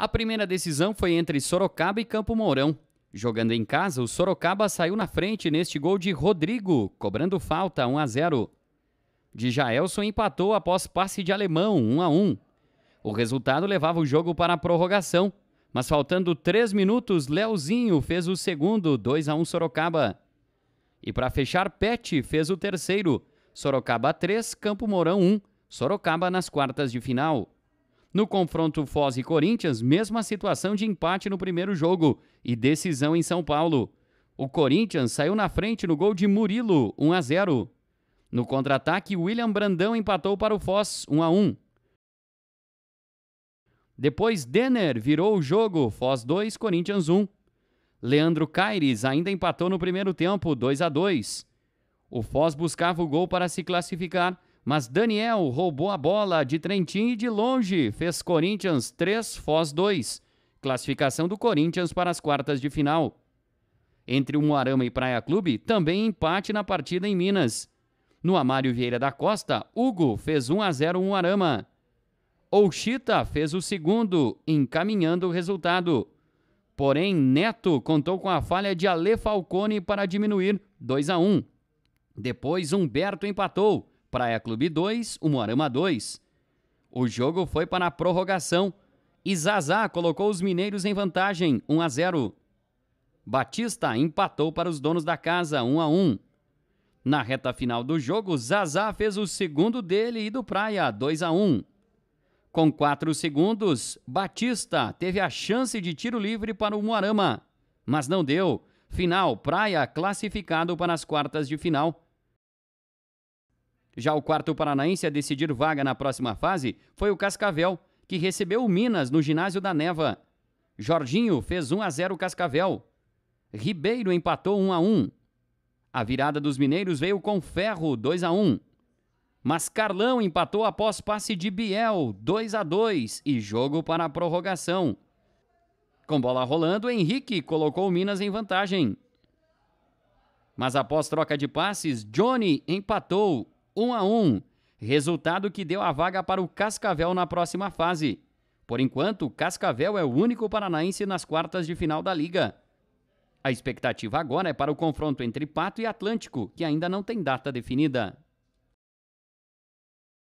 A primeira decisão foi entre Sorocaba e Campo Mourão. Jogando em casa, o Sorocaba saiu na frente neste gol de Rodrigo, cobrando falta 1 a 0. Jaelson empatou após passe de alemão 1 a 1. O resultado levava o jogo para a prorrogação, mas faltando 3 minutos, Leozinho fez o segundo 2 a 1 Sorocaba. E para fechar, Pet fez o terceiro. Sorocaba 3, Campo Mourão 1. Sorocaba nas quartas de final. No confronto Foz e Corinthians, mesma situação de empate no primeiro jogo e decisão em São Paulo. O Corinthians saiu na frente no gol de Murilo, 1 a 0. No contra-ataque, William Brandão empatou para o Foz, 1 a 1. Depois, Denner virou o jogo, Foz 2, Corinthians 1. Leandro Caires ainda empatou no primeiro tempo, 2 a 2. O Foz buscava o gol para se classificar mas Daniel roubou a bola de Trentin e de longe fez Corinthians 3, Foz 2. Classificação do Corinthians para as quartas de final. Entre o Moarama e Praia Clube, também empate na partida em Minas. No Amário Vieira da Costa, Hugo fez 1 a 0 o Moarama. Oxita fez o segundo, encaminhando o resultado. Porém, Neto contou com a falha de Ale Falcone para diminuir 2 a 1. Depois, Humberto empatou. Praia Clube 2, Umuarama 2. O jogo foi para a prorrogação e Zazá colocou os mineiros em vantagem, 1 a 0. Batista empatou para os donos da casa, 1 a 1. Na reta final do jogo, Zazá fez o segundo dele e do Praia, 2 a 1. Com 4 segundos, Batista teve a chance de tiro livre para o Moarama, mas não deu. Final, Praia classificado para as quartas de final. Já o quarto paranaense a decidir vaga na próxima fase foi o Cascavel, que recebeu o Minas no ginásio da Neva. Jorginho fez 1 a 0 Cascavel. Ribeiro empatou 1 a 1. A virada dos mineiros veio com Ferro 2 a 1. Mas Carlão empatou após passe de Biel 2 a 2 e jogo para a prorrogação. Com bola rolando, Henrique colocou o Minas em vantagem. Mas após troca de passes, Johnny empatou 1 a 1, resultado que deu a vaga para o Cascavel na próxima fase. Por enquanto, Cascavel é o único paranaense nas quartas de final da liga. A expectativa agora é para o confronto entre Pato e Atlântico, que ainda não tem data definida.